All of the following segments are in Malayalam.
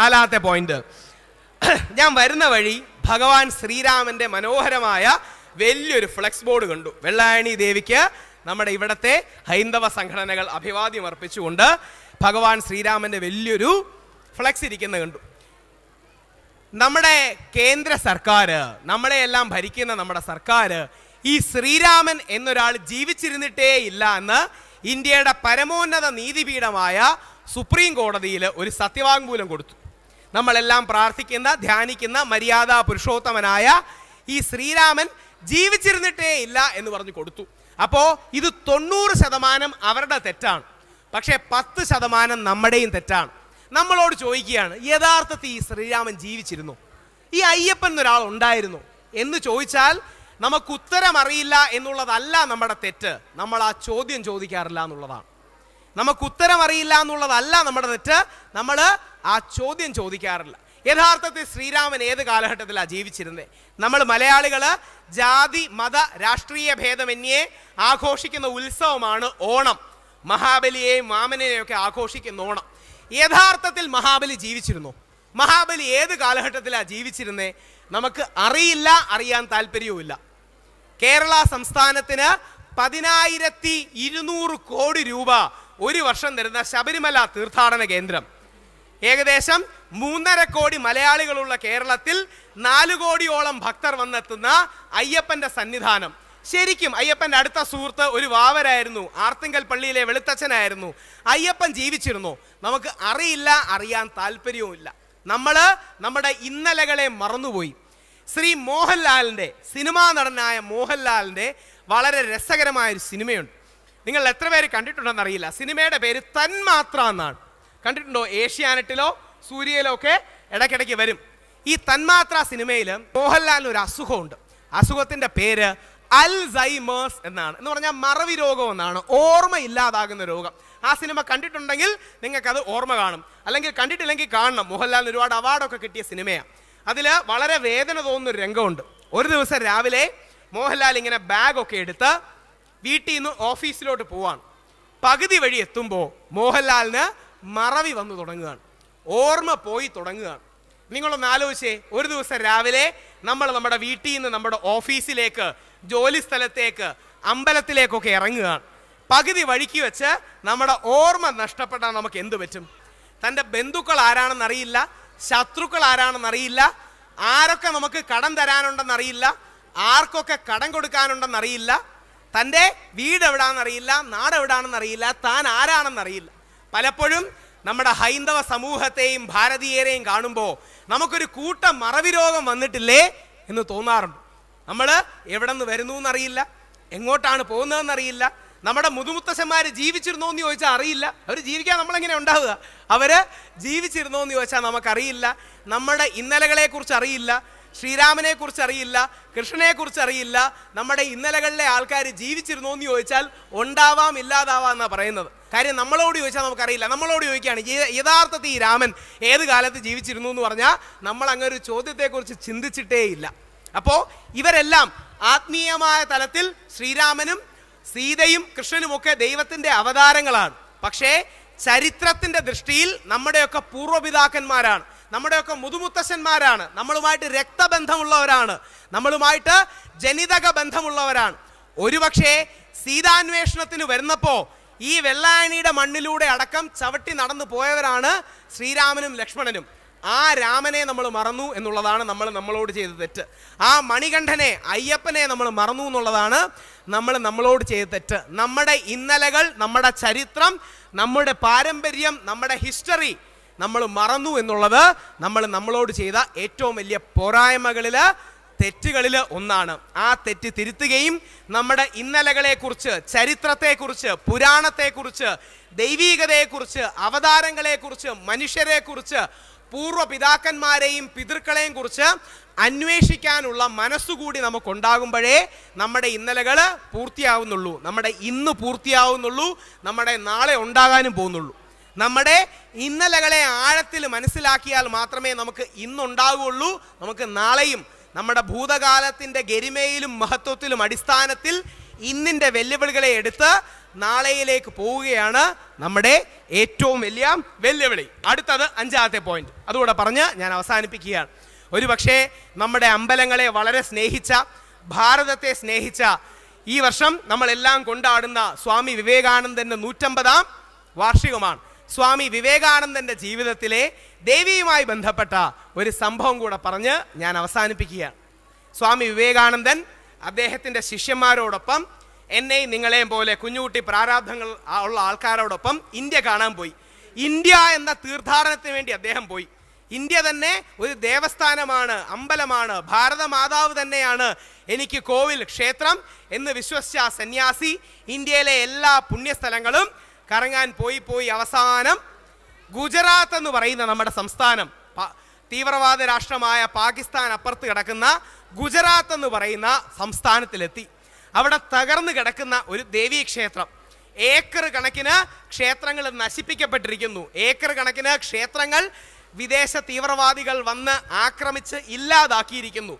നാലാമത്തെ പോയിന്റ് ഞാൻ വരുന്ന വഴി ഭഗവാൻ ശ്രീരാമന്റെ മനോഹരമായ വലിയൊരു ഫ്ലെക്സ് ബോർഡ് കണ്ടു വെള്ളായണി ദേവിക്ക് നമ്മുടെ ഇവിടത്തെ ഹൈന്ദവ സംഘടനകൾ അഭിവാദ്യം അർപ്പിച്ചുകൊണ്ട് ഭഗവാൻ ശ്രീരാമന്റെ വലിയൊരു ഫ്ലെക്സ് ഇരിക്കുന്നത് കണ്ടു നമ്മുടെ കേന്ദ്ര സർക്കാർ നമ്മളെയെല്ലാം ഭരിക്കുന്ന നമ്മുടെ സർക്കാർ ഈ ശ്രീരാമൻ എന്നൊരാൾ ജീവിച്ചിരുന്നിട്ടേ ഇല്ല എന്ന് ഇന്ത്യയുടെ പരമോന്നത നീതിപീഠമായ സുപ്രീം കോടതിയിൽ ഒരു സത്യവാങ്മൂലം കൊടുത്തു നമ്മളെല്ലാം പ്രാർത്ഥിക്കുന്ന ധ്യാനിക്കുന്ന മര്യാദാ പുരുഷോത്തമനായ ഈ ശ്രീരാമൻ ജീവിച്ചിരുന്നിട്ടേ ഇല്ല എന്ന് പറഞ്ഞു കൊടുത്തു അപ്പോൾ ഇത് തൊണ്ണൂറ് ശതമാനം അവരുടെ തെറ്റാണ് പക്ഷേ പത്ത് ശതമാനം നമ്മുടെയും തെറ്റാണ് നമ്മളോട് ചോദിക്കുകയാണ് യഥാർത്ഥത്തിൽ ഈ ശ്രീരാമൻ ജീവിച്ചിരുന്നു ഈ അയ്യപ്പൻ ഒരാൾ ഉണ്ടായിരുന്നു എന്ന് ചോദിച്ചാൽ നമുക്ക് ഉത്തരം അറിയില്ല എന്നുള്ളതല്ല നമ്മുടെ തെറ്റ് നമ്മൾ ആ ചോദ്യം ചോദിക്കാറില്ല എന്നുള്ളതാണ് നമുക്ക് ഉത്തരം അറിയില്ല എന്നുള്ളതല്ല നമ്മുടെ തെറ്റ് നമ്മൾ ആ ചോദ്യം ചോദിക്കാറില്ല യഥാർത്ഥത്തിൽ ശ്രീരാമൻ ഏത് കാലഘട്ടത്തിലാണ് ജീവിച്ചിരുന്നത് നമ്മൾ മലയാളികൾ ജാതി മത രാഷ്ട്രീയ ഭേദമന്യേ ആഘോഷിക്കുന്ന ഉത്സവമാണ് ഓണം മഹാബലിയെയും മാമനെയും ഒക്കെ ആഘോഷിക്കുന്ന ഓണം യഥാർത്ഥത്തിൽ മഹാബലി ജീവിച്ചിരുന്നു മഹാബലി ഏത് കാലഘട്ടത്തിലാണ് ജീവിച്ചിരുന്നത് നമുക്ക് അറിയില്ല അറിയാൻ താല്പര്യവുമില്ല കേരള സംസ്ഥാനത്തിന് പതിനായിരത്തി ഇരുന്നൂറ് കോടി രൂപ ഒരു വർഷം തരുന്ന ശബരിമല തീർത്ഥാടന കേന്ദ്രം ഏകദേശം മൂന്നര കോടി മലയാളികളുള്ള കേരളത്തിൽ നാല് കോടിയോളം ഭക്തർ വന്നെത്തുന്ന അയ്യപ്പന്റെ സന്നിധാനം ശരിക്കും അയ്യപ്പന്റെ അടുത്ത സുഹൃത്ത് ഒരു വാവരായിരുന്നു ആർത്തിങ്കൽ പള്ളിയിലെ വെളുത്തച്ഛനായിരുന്നു അയ്യപ്പൻ ജീവിച്ചിരുന്നു നമുക്ക് അറിയില്ല അറിയാൻ താല്പര്യവുമില്ല നമ്മൾ നമ്മുടെ ഇന്നലകളെ മറന്നുപോയി ശ്രീ മോഹൻലാലിൻ്റെ സിനിമാ നടനായ മോഹൻലാലിൻ്റെ വളരെ രസകരമായ ഒരു സിനിമയുണ്ട് നിങ്ങൾ എത്ര പേര് കണ്ടിട്ടുണ്ടെന്ന് അറിയില്ല സിനിമയുടെ പേര് തന്മാത്ര എന്നാണ് കണ്ടിട്ടുണ്ടോ ഏഷ്യാനെറ്റിലോ സൂര്യയിലോ ഒക്കെ ഇടയ്ക്കിടയ്ക്ക് വരും ഈ തന്മാത്ര സിനിമയിൽ മോഹൻലാലിന് ഒരു അസുഖമുണ്ട് അസുഖത്തിൻ്റെ പേര് അൽസൈമേഴ്സ് എന്നാണ് എന്ന് പറഞ്ഞാൽ മറവി രോഗം എന്നാണ് ഓർമ്മ ഇല്ലാതാകുന്ന രോഗം ആ സിനിമ കണ്ടിട്ടുണ്ടെങ്കിൽ നിങ്ങൾക്കത് ഓർമ്മ കാണും അല്ലെങ്കിൽ കണ്ടിട്ടില്ലെങ്കിൽ കാണണം മോഹൻലാലിന് ഒരുപാട് അവാർഡൊക്കെ കിട്ടിയ സിനിമയാണ് അതിൽ വളരെ വേദന തോന്നുന്ന ഒരു രംഗമുണ്ട് ഒരു ദിവസം രാവിലെ മോഹൻലാൽ ഇങ്ങനെ ബാഗൊക്കെ എടുത്ത് വീട്ടിൽ നിന്ന് ഓഫീസിലോട്ട് പോവാണ് പകുതി വഴി എത്തുമ്പോൾ മോഹൻലാലിന് മറവി വന്നു തുടങ്ങുകയാണ് ഓർമ്മ പോയി തുടങ്ങുകയാണ് നിങ്ങളൊന്ന് ആലോചിച്ചേ ഒരു ദിവസം രാവിലെ നമ്മൾ നമ്മുടെ വീട്ടിൽ നിന്ന് നമ്മുടെ ഓഫീസിലേക്ക് ജോലി സ്ഥലത്തേക്ക് അമ്പലത്തിലേക്കൊക്കെ ഇറങ്ങുകയാണ് പകുതി വഴിക്ക് വെച്ച് നമ്മുടെ ഓർമ്മ നഷ്ടപ്പെട്ടാൽ നമുക്ക് എന്തു പറ്റും തൻ്റെ ബന്ധുക്കൾ ആരാണെന്നറിയില്ല ശത്രുക്കൾ ആരാണെന്നറിയില്ല ആരൊക്കെ നമുക്ക് കടം തരാനുണ്ടെന്നറിയില്ല ആർക്കൊക്കെ കടം കൊടുക്കാനുണ്ടെന്നറിയില്ല തൻ്റെ വീട് എവിടാണെന്നറിയില്ല നാടെവിടാണെന്നറിയില്ല താൻ ആരാണെന്നറിയില്ല പലപ്പോഴും നമ്മുടെ ഹൈന്ദവ സമൂഹത്തെയും ഭാരതീയരെയും കാണുമ്പോൾ നമുക്കൊരു കൂട്ട മറവി രോഗം വന്നിട്ടില്ലേ എന്ന് തോന്നാറുണ്ട് നമ്മൾ എവിടെ നിന്ന് വരുന്നു എന്നറിയില്ല എങ്ങോട്ടാണ് പോകുന്നതെന്നറിയില്ല നമ്മുടെ മുതുമുത്തശ്ശന്മാർ ജീവിച്ചിരുന്നോ എന്ന് ചോദിച്ചാൽ അറിയില്ല അവർ ജീവിക്കാൻ നമ്മളെങ്ങനെ ഉണ്ടാവുക അവർ ജീവിച്ചിരുന്നോ എന്ന് ചോദിച്ചാൽ നമുക്കറിയില്ല നമ്മുടെ ഇന്നലകളെക്കുറിച്ച് അറിയില്ല ശ്രീരാമനെ കുറിച്ച് അറിയില്ല കൃഷ്ണനെ കുറിച്ച് അറിയില്ല നമ്മുടെ ഇന്നലകളിലെ ആൾക്കാർ ജീവിച്ചിരുന്നു എന്ന് ചോദിച്ചാൽ ഉണ്ടാവാം ഇല്ലാതാവാം എന്നാണ് പറയുന്നത് കാര്യം നമ്മളോട് ചോദിച്ചാൽ നമുക്കറിയില്ല നമ്മളോട് ചോദിക്കുകയാണ് യഥാർത്ഥത്തിൽ ഈ രാമൻ ഏത് കാലത്ത് ജീവിച്ചിരുന്നു എന്ന് പറഞ്ഞാൽ നമ്മൾ അങ്ങനെ ഒരു ചോദ്യത്തെക്കുറിച്ച് ചിന്തിച്ചിട്ടേയില്ല അപ്പോൾ ഇവരെല്ലാം ആത്മീയമായ തലത്തിൽ ശ്രീരാമനും സീതയും കൃഷ്ണനും ഒക്കെ ദൈവത്തിൻ്റെ അവതാരങ്ങളാണ് പക്ഷേ ചരിത്രത്തിൻ്റെ ദൃഷ്ടിയിൽ നമ്മുടെയൊക്കെ പൂർവ്വപിതാക്കന്മാരാണ് നമ്മുടെയൊക്കെ മുതുമുത്തശ്ശന്മാരാണ് നമ്മളുമായിട്ട് രക്തബന്ധമുള്ളവരാണ് നമ്മളുമായിട്ട് ജനിതക ബന്ധമുള്ളവരാണ് ഒരുപക്ഷേ സീതാന്വേഷണത്തിന് വരുന്നപ്പോൾ ഈ വെള്ളായണിയുടെ മണ്ണിലൂടെ അടക്കം ചവിട്ടി നടന്നു പോയവരാണ് ശ്രീരാമനും ലക്ഷ്മണനും ആ രാമനെ നമ്മൾ മറന്നു എന്നുള്ളതാണ് നമ്മൾ നമ്മളോട് ചെയ്ത തെറ്റ് ആ മണികണ്ഠനെ അയ്യപ്പനെ നമ്മൾ മറന്നു എന്നുള്ളതാണ് നമ്മൾ നമ്മളോട് ചെയ്ത തെറ്റ് നമ്മുടെ ഇന്നലകൾ നമ്മുടെ ചരിത്രം നമ്മുടെ പാരമ്പര്യം നമ്മുടെ ഹിസ്റ്ററി നമ്മൾ മറന്നു എന്നുള്ളത് നമ്മൾ നമ്മളോട് ചെയ്ത ഏറ്റവും വലിയ പോരായ്മകളിൽ തെറ്റുകളിൽ ഒന്നാണ് ആ തെറ്റ് തിരുത്തുകയും നമ്മുടെ ഇന്നലകളെക്കുറിച്ച് ചരിത്രത്തെക്കുറിച്ച് പുരാണത്തെക്കുറിച്ച് ദൈവീകതയെക്കുറിച്ച് അവതാരങ്ങളെക്കുറിച്ച് മനുഷ്യരെക്കുറിച്ച് പൂർവ്വ പിതാക്കന്മാരെയും പിതൃക്കളെയും കുറിച്ച് അന്വേഷിക്കാനുള്ള മനസ്സുകൂടി നമുക്കുണ്ടാകുമ്പോഴേ നമ്മുടെ ഇന്നലകൾ പൂർത്തിയാവുന്നുള്ളൂ നമ്മുടെ ഇന്ന് പൂർത്തിയാവുന്നുള്ളൂ നമ്മുടെ നാളെ ഉണ്ടാകാനും പോകുന്നുള്ളൂ നമ്മുടെ ഇന്നലകളെ ആഴത്തിൽ മനസ്സിലാക്കിയാൽ മാത്രമേ നമുക്ക് ഇന്നുണ്ടാവുകയുള്ളൂ നമുക്ക് നാളെയും നമ്മുടെ ഭൂതകാലത്തിൻ്റെ ഗരിമയിലും മഹത്വത്തിലും അടിസ്ഥാനത്തിൽ ഇന്നിൻ്റെ വെല്ലുവിളികളെ എടുത്ത് നാളെയിലേക്ക് പോവുകയാണ് നമ്മുടെ ഏറ്റവും വലിയ വെല്ലുവിളി അടുത്തത് അഞ്ചാമത്തെ പോയിന്റ് അതുകൂടെ പറഞ്ഞ് ഞാൻ അവസാനിപ്പിക്കുകയാണ് പക്ഷേ നമ്മുടെ അമ്പലങ്ങളെ വളരെ സ്നേഹിച്ച ഭാരതത്തെ സ്നേഹിച്ച ഈ വർഷം നമ്മളെല്ലാം കൊണ്ടാടുന്ന സ്വാമി വിവേകാനന്ദൻ്റെ നൂറ്റമ്പതാം വാർഷികമാണ് സ്വാമി വിവേകാനന്ദൻ്റെ ജീവിതത്തിലെ ദേവിയുമായി ബന്ധപ്പെട്ട ഒരു സംഭവം കൂടെ പറഞ്ഞ് ഞാൻ അവസാനിപ്പിക്കുകയാണ് സ്വാമി വിവേകാനന്ദൻ അദ്ദേഹത്തിൻ്റെ ശിഷ്യന്മാരോടൊപ്പം എന്നെയും നിങ്ങളെയും പോലെ കുഞ്ഞുകുട്ടി പ്രാരാബ്ദങ്ങൾ ഉള്ള ആൾക്കാരോടൊപ്പം ഇന്ത്യ കാണാൻ പോയി ഇന്ത്യ എന്ന തീർത്ഥാടനത്തിന് വേണ്ടി അദ്ദേഹം പോയി ഇന്ത്യ തന്നെ ഒരു ദേവസ്ഥാനമാണ് അമ്പലമാണ് ഭാരതമാതാവ് തന്നെയാണ് എനിക്ക് കോവിൽ ക്ഷേത്രം എന്ന് വിശ്വസിച്ച സന്യാസി ഇന്ത്യയിലെ എല്ലാ പുണ്യസ്ഥലങ്ങളും കറങ്ങാൻ പോയി പോയി അവസാനം ഗുജറാത്ത് എന്ന് പറയുന്ന നമ്മുടെ സംസ്ഥാനം തീവ്രവാദ രാഷ്ട്രമായ പാകിസ്ഥാൻ അപ്പുറത്ത് കിടക്കുന്ന ഗുജറാത്ത് എന്ന് പറയുന്ന സംസ്ഥാനത്തിലെത്തി അവിടെ തകർന്നു കിടക്കുന്ന ഒരു ക്ഷേത്രം ഏക്കർ കണക്കിന് ക്ഷേത്രങ്ങൾ നശിപ്പിക്കപ്പെട്ടിരിക്കുന്നു ഏക്കർ കണക്കിന് ക്ഷേത്രങ്ങൾ വിദേശ തീവ്രവാദികൾ വന്ന് ആക്രമിച്ച് ഇല്ലാതാക്കിയിരിക്കുന്നു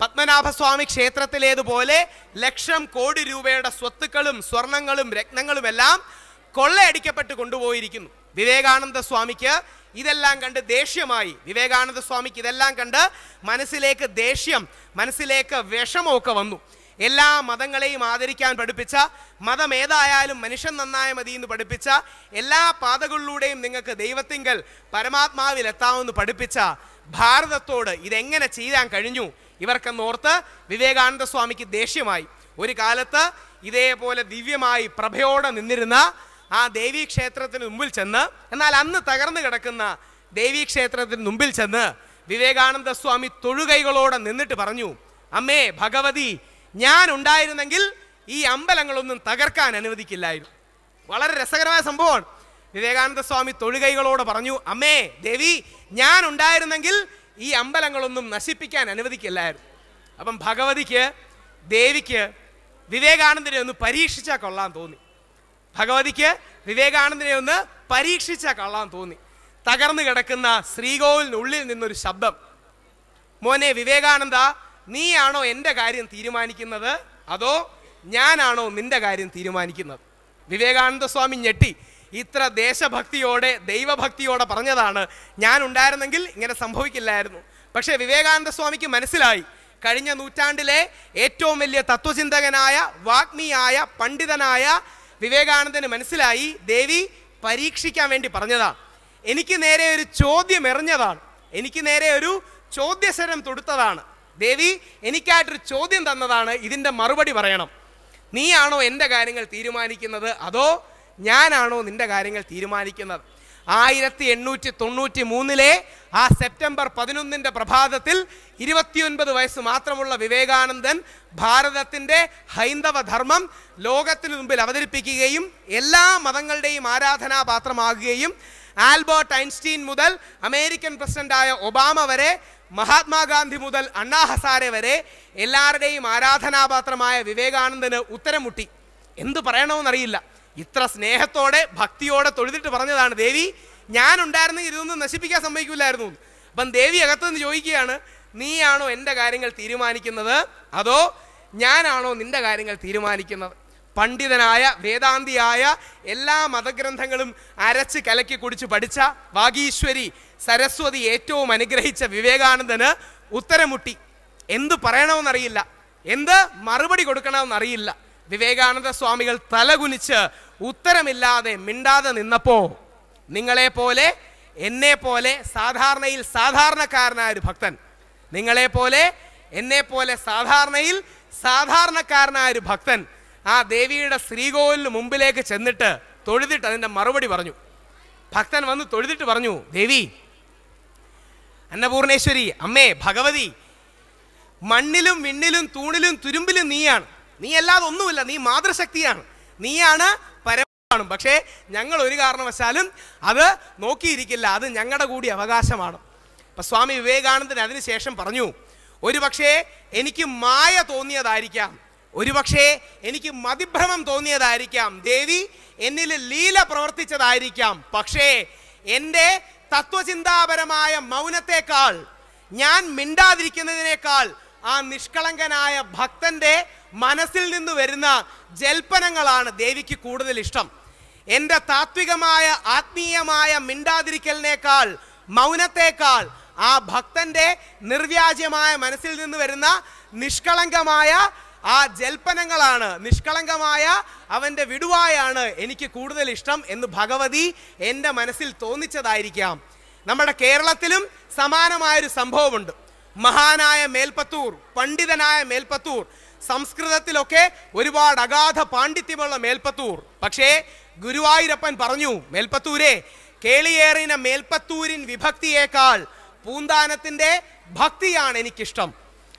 പത്മനാഭസ്വാമി ക്ഷേത്രത്തിലേതുപോലെ ലക്ഷം കോടി രൂപയുടെ സ്വത്തുക്കളും സ്വർണങ്ങളും രത്നങ്ങളുമെല്ലാം കൊള്ളയടിക്കപ്പെട്ട് കൊണ്ടുപോയിരിക്കുന്നു വിവേകാനന്ദ സ്വാമിക്ക് ഇതെല്ലാം കണ്ട് ദേഷ്യമായി വിവേകാനന്ദ സ്വാമിക്ക് ഇതെല്ലാം കണ്ട് മനസ്സിലേക്ക് ദേഷ്യം മനസ്സിലേക്ക് വിഷമമൊക്കെ വന്നു എല്ലാ മതങ്ങളെയും ആദരിക്കാൻ പഠിപ്പിച്ച മതം ഏതായാലും മനുഷ്യൻ നന്നായ മതി എന്ന് പഠിപ്പിച്ച എല്ലാ പാതകളിലൂടെയും നിങ്ങൾക്ക് ദൈവത്തിങ്കൽ പരമാത്മാവിൽ എത്താമെന്ന് പഠിപ്പിച്ച ഭാരതത്തോട് ഇതെങ്ങനെ ചെയ്യാൻ കഴിഞ്ഞു ഇവർക്കെന്നോർത്ത് വിവേകാനന്ദ സ്വാമിക്ക് ദേഷ്യമായി ഒരു കാലത്ത് ഇതേപോലെ ദിവ്യമായി പ്രഭയോടെ നിന്നിരുന്ന ആ ക്ഷേത്രത്തിന് മുമ്പിൽ ചെന്ന് എന്നാൽ അന്ന് തകർന്നു കിടക്കുന്ന ക്ഷേത്രത്തിന് മുമ്പിൽ ചെന്ന് വിവേകാനന്ദ സ്വാമി തൊഴുകൈകളോടെ നിന്നിട്ട് പറഞ്ഞു അമ്മേ ഭഗവതി ഞാൻ ഉണ്ടായിരുന്നെങ്കിൽ ഈ അമ്പലങ്ങളൊന്നും തകർക്കാൻ അനുവദിക്കില്ലായിരുന്നു വളരെ രസകരമായ സംഭവമാണ് വിവേകാനന്ദ സ്വാമി തൊഴുകൈകളോട് പറഞ്ഞു അമ്മേ ദേവി ഞാൻ ഉണ്ടായിരുന്നെങ്കിൽ ഈ അമ്പലങ്ങളൊന്നും നശിപ്പിക്കാൻ അനുവദിക്കില്ലായിരുന്നു അപ്പം ഭഗവതിക്ക് ദേവിക്ക് വിവേകാനന്ദനെ ഒന്ന് പരീക്ഷിച്ചാൽ കൊള്ളാൻ തോന്നി ഭഗവതിക്ക് വിവേകാനന്ദനെ ഒന്ന് പരീക്ഷിച്ച കള്ളാൻ തോന്നി തകർന്നു കിടക്കുന്ന ശ്രീകോവിലിനുള്ളിൽ നിന്നൊരു ശബ്ദം മോനെ വിവേകാനന്ദ നീയാണോ എൻ്റെ കാര്യം തീരുമാനിക്കുന്നത് അതോ ഞാനാണോ നിന്റെ കാര്യം തീരുമാനിക്കുന്നത് വിവേകാനന്ദ സ്വാമി ഞെട്ടി ഇത്ര ദേശഭക്തിയോടെ ദൈവഭക്തിയോടെ പറഞ്ഞതാണ് ഞാൻ ഉണ്ടായിരുന്നെങ്കിൽ ഇങ്ങനെ സംഭവിക്കില്ലായിരുന്നു പക്ഷേ വിവേകാനന്ദ സ്വാമിക്ക് മനസ്സിലായി കഴിഞ്ഞ നൂറ്റാണ്ടിലെ ഏറ്റവും വലിയ തത്വചിന്തകനായ വാഗ്മിയായ പണ്ഡിതനായ വിവേകാനന്ദന് മനസ്സിലായി ദേവി പരീക്ഷിക്കാൻ വേണ്ടി പറഞ്ഞതാണ് എനിക്ക് നേരെ ഒരു ചോദ്യം എറിഞ്ഞതാണ് എനിക്ക് നേരെ ഒരു ചോദ്യശരം തൊടുത്തതാണ് ദേവി എനിക്കായിട്ടൊരു ചോദ്യം തന്നതാണ് ഇതിൻ്റെ മറുപടി പറയണം നീയാണോ എൻ്റെ കാര്യങ്ങൾ തീരുമാനിക്കുന്നത് അതോ ഞാനാണോ നിൻ്റെ കാര്യങ്ങൾ തീരുമാനിക്കുന്നത് ആയിരത്തി എണ്ണൂറ്റി തൊണ്ണൂറ്റി മൂന്നിലെ ആ സെപ്റ്റംബർ പതിനൊന്നിൻ്റെ പ്രഭാതത്തിൽ ഇരുപത്തിയൊൻപത് വയസ്സ് മാത്രമുള്ള വിവേകാനന്ദൻ ഭാരതത്തിൻ്റെ ഹൈന്ദവ ധർമ്മം ലോകത്തിന് മുമ്പിൽ അവതരിപ്പിക്കുകയും എല്ലാ മതങ്ങളുടെയും ആരാധനാപാത്രമാകുകയും ആൽബർട്ട് ഐൻസ്റ്റീൻ മുതൽ അമേരിക്കൻ പ്രസിഡന്റായ ഒബാമ വരെ മഹാത്മാഗാന്ധി മുതൽ അണ്ണാ ഹസാരെ വരെ എല്ലാവരുടെയും ആരാധനാപാത്രമായ വിവേകാനന്ദന് ഉത്തരമുട്ടി എന്തു പറയണമെന്നറിയില്ല ഇത്ര സ്നേഹത്തോടെ ഭക്തിയോടെ തൊഴുതിട്ട് പറഞ്ഞതാണ് ദേവി ഞാൻ ഉണ്ടായിരുന്നെങ്കിൽ ഇതൊന്നും നശിപ്പിക്കാൻ സംഭവിക്കില്ലായിരുന്നു അപ്പം ദേവി അകത്തുനിന്ന് ചോദിക്കുകയാണ് നീയാണോ എൻ്റെ കാര്യങ്ങൾ തീരുമാനിക്കുന്നത് അതോ ഞാനാണോ നിൻ്റെ കാര്യങ്ങൾ തീരുമാനിക്കുന്നത് പണ്ഡിതനായ വേദാന്തിയായ എല്ലാ മതഗ്രന്ഥങ്ങളും അരച്ച് കലക്കി കുടിച്ച് പഠിച്ച വാഗീശ്വരി സരസ്വതി ഏറ്റവും അനുഗ്രഹിച്ച വിവേകാനന്ദന് ഉത്തരമുട്ടി എന്ത് പറയണമെന്നറിയില്ല എന്ത് മറുപടി കൊടുക്കണമെന്നറിയില്ല വിവേകാനന്ദ സ്വാമികൾ തലകുനിച്ച് ഉത്തരമില്ലാതെ മിണ്ടാതെ നിന്നപ്പോ നിങ്ങളെ പോലെ എന്നെ പോലെ സാധാരണയിൽ സാധാരണക്കാരനായ ഒരു ഭക്തൻ നിങ്ങളെ പോലെ എന്നെ പോലെ സാധാരണയിൽ സാധാരണക്കാരനായ ഒരു ഭക്തൻ ആ ദേവിയുടെ ശ്രീകോവിലിന് മുമ്പിലേക്ക് ചെന്നിട്ട് തൊഴുതിട്ട് അതിൻ്റെ മറുപടി പറഞ്ഞു ഭക്തൻ വന്ന് തൊഴുതിട്ട് പറഞ്ഞു ദേവി അന്നപൂർണേശ്വരി അമ്മേ ഭഗവതി മണ്ണിലും വിണ്ണിലും തൂണിലും തുരുമ്പിലും നീയാണ് നീ അല്ലാതെ ഒന്നുമില്ല നീ മാതൃശക്തിയാണ് നീയാണ് പരമാണ് പക്ഷേ ഞങ്ങൾ ഒരു കാരണവശാലും അത് നോക്കിയിരിക്കില്ല അത് ഞങ്ങളുടെ കൂടി അവകാശമാണ് അപ്പം സ്വാമി വിവേകാനന്ദൻ അതിനുശേഷം പറഞ്ഞു ഒരു പക്ഷേ എനിക്ക് മായ തോന്നിയതായിരിക്കാം ഒരുപക്ഷേ എനിക്ക് മതിഭ്രമം തോന്നിയതായിരിക്കാം ദേവി എന്നിൽ ലീല പ്രവർത്തിച്ചതായിരിക്കാം പക്ഷേ എൻ്റെ തത്വചിന്താപരമായ മൗനത്തെക്കാൾ ഞാൻ മിണ്ടാതിരിക്കുന്നതിനേക്കാൾ ആ നിഷ്കളങ്കനായ ഭക്തൻ്റെ മനസ്സിൽ നിന്ന് വരുന്ന ജൽപ്പനങ്ങളാണ് ദേവിക്ക് കൂടുതൽ ഇഷ്ടം എൻ്റെ താത്വികമായ ആത്മീയമായ മിണ്ടാതിരിക്കലിനേക്കാൾ മൗനത്തേക്കാൾ ആ ഭക്തൻ്റെ നിർവ്യാജ്യമായ മനസ്സിൽ നിന്ന് വരുന്ന നിഷ്കളങ്കമായ ആ ജൽപ്പനങ്ങളാണ് നിഷ്കളങ്കമായ അവൻ്റെ വിടുവായാണ് എനിക്ക് കൂടുതൽ ഇഷ്ടം എന്ന് ഭഗവതി എൻ്റെ മനസ്സിൽ തോന്നിച്ചതായിരിക്കാം നമ്മുടെ കേരളത്തിലും സമാനമായൊരു സംഭവമുണ്ട് മഹാനായ മേൽപ്പത്തൂർ പണ്ഡിതനായ മേൽപ്പത്തൂർ സംസ്കൃതത്തിലൊക്കെ ഒരുപാട് അഗാധ പാണ്ഡിത്യമുള്ള മേൽപ്പത്തൂർ പക്ഷേ ഗുരുവായൂരപ്പൻ പറഞ്ഞു മേൽപ്പത്തൂരെ കേളിയേറിന മേൽപ്പത്തൂരിൻ വിഭക്തിയേക്കാൾ പൂന്താനത്തിൻ്റെ ഭക്തിയാണ് എനിക്കിഷ്ടം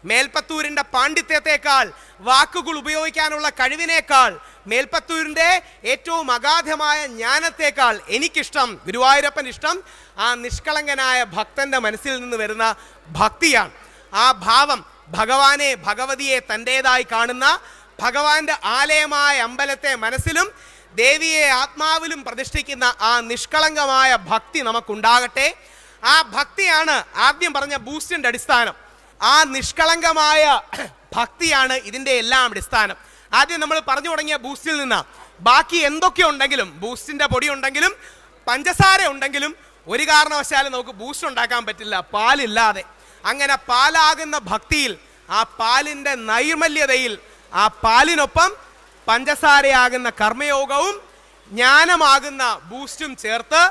മേൽപ്പത്തൂരിൻ്റെ പാണ്ഡിത്യത്തെക്കാൾ വാക്കുകൾ ഉപയോഗിക്കാനുള്ള കഴിവിനേക്കാൾ മേൽപ്പത്തൂരിൻ്റെ ഏറ്റവും അഗാധമായ ജ്ഞാനത്തേക്കാൾ എനിക്കിഷ്ടം ഗുരുവായൂരപ്പൻ ഇഷ്ടം ആ നിഷ്കളങ്കനായ ഭക്തൻ്റെ മനസ്സിൽ നിന്ന് വരുന്ന ഭക്തിയാണ് ആ ഭാവം ഭഗവാനെ ഭഗവതിയെ തൻ്റെതായി കാണുന്ന ഭഗവാന്റെ ആലയമായ അമ്പലത്തെ മനസ്സിലും ദേവിയെ ആത്മാവിലും പ്രതിഷ്ഠിക്കുന്ന ആ നിഷ്കളങ്കമായ ഭക്തി നമുക്കുണ്ടാകട്ടെ ആ ഭക്തിയാണ് ആദ്യം പറഞ്ഞ ബൂസ്റ്റിൻ്റെ അടിസ്ഥാനം ആ നിഷ്കളങ്കമായ ഭക്തിയാണ് ഇതിൻ്റെ എല്ലാം അടിസ്ഥാനം ആദ്യം നമ്മൾ പറഞ്ഞു തുടങ്ങിയ ബൂസ്റ്റിൽ നിന്ന് ബാക്കി എന്തൊക്കെ ഉണ്ടെങ്കിലും ബൂസ്റ്റിൻ്റെ പൊടി ഉണ്ടെങ്കിലും പഞ്ചസാര ഉണ്ടെങ്കിലും ഒരു കാരണവശാലും നമുക്ക് ബൂസ്റ്റ് ഉണ്ടാക്കാൻ പറ്റില്ല പാലില്ലാതെ അങ്ങനെ പാലാകുന്ന ഭക്തിയിൽ ആ പാലിൻ്റെ നൈർമല്യതയിൽ ആ പാലിനൊപ്പം പഞ്ചസാരയാകുന്ന കർമ്മയോഗവും ജ്ഞാനമാകുന്ന ബൂസ്റ്റും ചേർത്ത്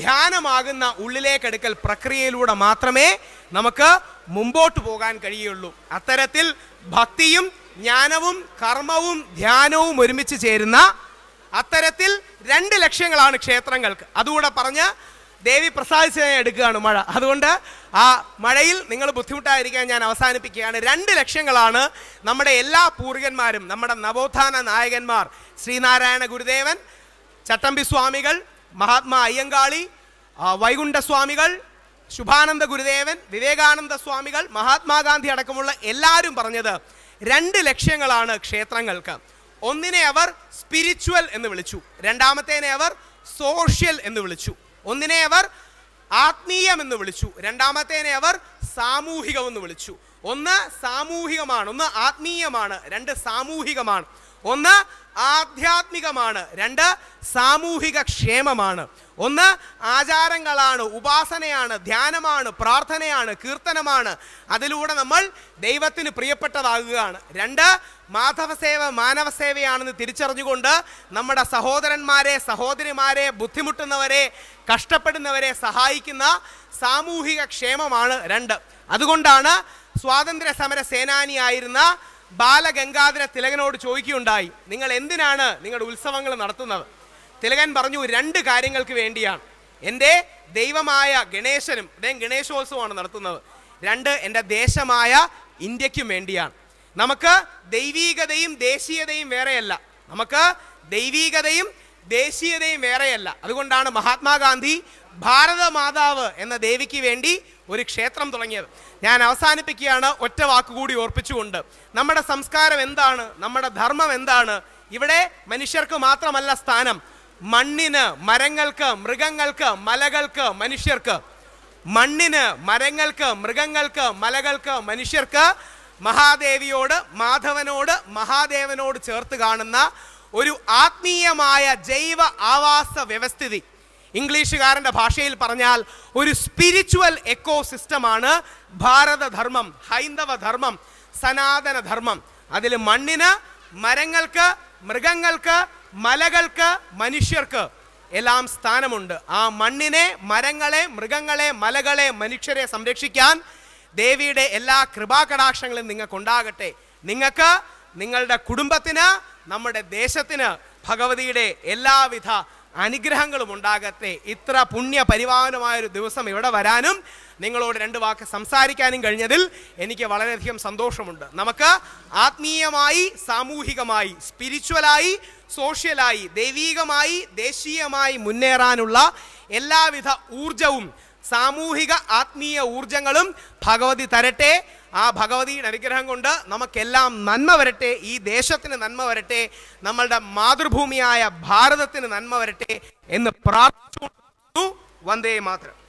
ധ്യാനമാകുന്ന ഉള്ളിലേക്കെടുക്കൽ പ്രക്രിയയിലൂടെ മാത്രമേ നമുക്ക് മുമ്പോട്ട് പോകാൻ കഴിയുള്ളൂ അത്തരത്തിൽ ഭക്തിയും ജ്ഞാനവും കർമ്മവും ധ്യാനവും ഒരുമിച്ച് ചേരുന്ന അത്തരത്തിൽ രണ്ട് ലക്ഷ്യങ്ങളാണ് ക്ഷേത്രങ്ങൾക്ക് അതുകൂടെ പറഞ്ഞ് ദേവി പ്രസാദിച്ചതിനെ എടുക്കുകയാണ് മഴ അതുകൊണ്ട് ആ മഴയിൽ നിങ്ങൾ ബുദ്ധിമുട്ടായിരിക്കാൻ ഞാൻ അവസാനിപ്പിക്കുകയാണ് രണ്ട് ലക്ഷ്യങ്ങളാണ് നമ്മുടെ എല്ലാ പൂർവികന്മാരും നമ്മുടെ നവോത്ഥാന നായകന്മാർ ശ്രീനാരായണ ഗുരുദേവൻ ചട്ടമ്പി സ്വാമികൾ മഹാത്മാ അയ്യങ്കാളി വൈകുണ്ഠ സ്വാമികൾ ശുഭാനന്ദ ഗുരുദേവൻ വിവേകാനന്ദ സ്വാമികൾ മഹാത്മാഗാന്ധി അടക്കമുള്ള എല്ലാവരും പറഞ്ഞത് രണ്ട് ലക്ഷ്യങ്ങളാണ് ക്ഷേത്രങ്ങൾക്ക് ഒന്നിനെ അവർ സ്പിരിച്വൽ എന്ന് വിളിച്ചു രണ്ടാമത്തേനെ അവർ സോഷ്യൽ എന്ന് വിളിച്ചു ഒന്നിനെ അവർ ആത്മീയമെന്ന് വിളിച്ചു രണ്ടാമത്തേനെ അവർ സാമൂഹികമെന്ന് വിളിച്ചു ഒന്ന് സാമൂഹികമാണ് ഒന്ന് ആത്മീയമാണ് രണ്ട് സാമൂഹികമാണ് ഒന്ന് ആധ്യാത്മികമാണ് രണ്ട് സാമൂഹിക ക്ഷേമമാണ് ഒന്ന് ആചാരങ്ങളാണ് ഉപാസനയാണ് ധ്യാനമാണ് പ്രാർത്ഥനയാണ് കീർത്തനമാണ് അതിലൂടെ നമ്മൾ ദൈവത്തിന് പ്രിയപ്പെട്ടതാകുകയാണ് രണ്ട് മാധവസേവ മാനവസേവയാണെന്ന് തിരിച്ചറിഞ്ഞുകൊണ്ട് നമ്മുടെ സഹോദരന്മാരെ സഹോദരിമാരെ ബുദ്ധിമുട്ടുന്നവരെ കഷ്ടപ്പെടുന്നവരെ സഹായിക്കുന്ന സാമൂഹിക ക്ഷേമമാണ് രണ്ട് അതുകൊണ്ടാണ് സ്വാതന്ത്ര്യ സമര സേനാനിയായിരുന്ന ബാലഗംഗാധര തിലകനോട് ചോദിക്കുകയുണ്ടായി നിങ്ങൾ എന്തിനാണ് നിങ്ങളുടെ ഉത്സവങ്ങൾ നടത്തുന്നത് തിലകൻ പറഞ്ഞു രണ്ട് കാര്യങ്ങൾക്ക് വേണ്ടിയാണ് എൻ്റെ ദൈവമായ ഗണേശനും അദ്ദേഹം ഗണേശോത്സവമാണ് നടത്തുന്നത് രണ്ട് എൻ്റെ ദേശമായ ഇന്ത്യക്കും വേണ്ടിയാണ് നമുക്ക് ദൈവീകതയും ദേശീയതയും വേറെയല്ല നമുക്ക് ദൈവീകതയും ദേശീയതയും വേറെയല്ല അതുകൊണ്ടാണ് മഹാത്മാഗാന്ധി ഭാരതമാതാവ് എന്ന ദേവിക്ക് വേണ്ടി ഒരു ക്ഷേത്രം തുടങ്ങിയത് ഞാൻ അവസാനിപ്പിക്കുകയാണ് ഒറ്റ വാക്കുകൂടി ഓർപ്പിച്ചുകൊണ്ട് നമ്മുടെ സംസ്കാരം എന്താണ് നമ്മുടെ ധർമ്മം എന്താണ് ഇവിടെ മനുഷ്യർക്ക് മാത്രമല്ല സ്ഥാനം മണ്ണിന് മരങ്ങൾക്ക് മൃഗങ്ങൾക്ക് മലകൾക്ക് മനുഷ്യർക്ക് മണ്ണിന് മരങ്ങൾക്ക് മൃഗങ്ങൾക്ക് മലകൾക്ക് മനുഷ്യർക്ക് മഹാദേവിയോട് മാധവനോട് മഹാദേവനോട് ചേർത്ത് കാണുന്ന ഒരു ആത്മീയമായ ജൈവ ആവാസ വ്യവസ്ഥിതി ഇംഗ്ലീഷുകാരൻ്റെ ഭാഷയിൽ പറഞ്ഞാൽ ഒരു സ്പിരിച്വൽ എക്കോ സിസ്റ്റമാണ് ഭാരതധർമ്മം ഹൈന്ദവ ധർമ്മം സനാതന ധർമ്മം അതിൽ മണ്ണിന് മരങ്ങൾക്ക് മൃഗങ്ങൾക്ക് മലകൾക്ക് മനുഷ്യർക്ക് എല്ലാം സ്ഥാനമുണ്ട് ആ മണ്ണിനെ മരങ്ങളെ മൃഗങ്ങളെ മലകളെ മനുഷ്യരെ സംരക്ഷിക്കാൻ ദേവിയുടെ എല്ലാ കൃപാകടാക്ഷങ്ങളും നിങ്ങൾക്കുണ്ടാകട്ടെ നിങ്ങൾക്ക് നിങ്ങളുടെ കുടുംബത്തിന് നമ്മുടെ ദേശത്തിന് ഭഗവതിയുടെ എല്ലാവിധ അനുഗ്രഹങ്ങളും ഉണ്ടാകട്ടെ ഇത്ര പുണ്യ പരിവാഹനമായൊരു ദിവസം ഇവിടെ വരാനും നിങ്ങളോട് രണ്ട് വാക്ക് സംസാരിക്കാനും കഴിഞ്ഞതിൽ എനിക്ക് വളരെയധികം സന്തോഷമുണ്ട് നമുക്ക് ആത്മീയമായി സാമൂഹികമായി സ്പിരിച്വലായി സോഷ്യലായി ദൈവീകമായി ദേശീയമായി മുന്നേറാനുള്ള എല്ലാവിധ ഊർജവും സാമൂഹിക ആത്മീയ ഊർജങ്ങളും ഭഗവതി തരട്ടെ ആ ഭഗവതിയുടെ അനുഗ്രഹം കൊണ്ട് നമുക്കെല്ലാം നന്മ വരട്ടെ ഈ ദേശത്തിന് നന്മ വരട്ടെ നമ്മളുടെ മാതൃഭൂമിയായ ഭാരതത്തിന് നന്മ വരട്ടെ എന്ന് പ്രാർത്ഥിച്ചു വന്ദേ മാത്രം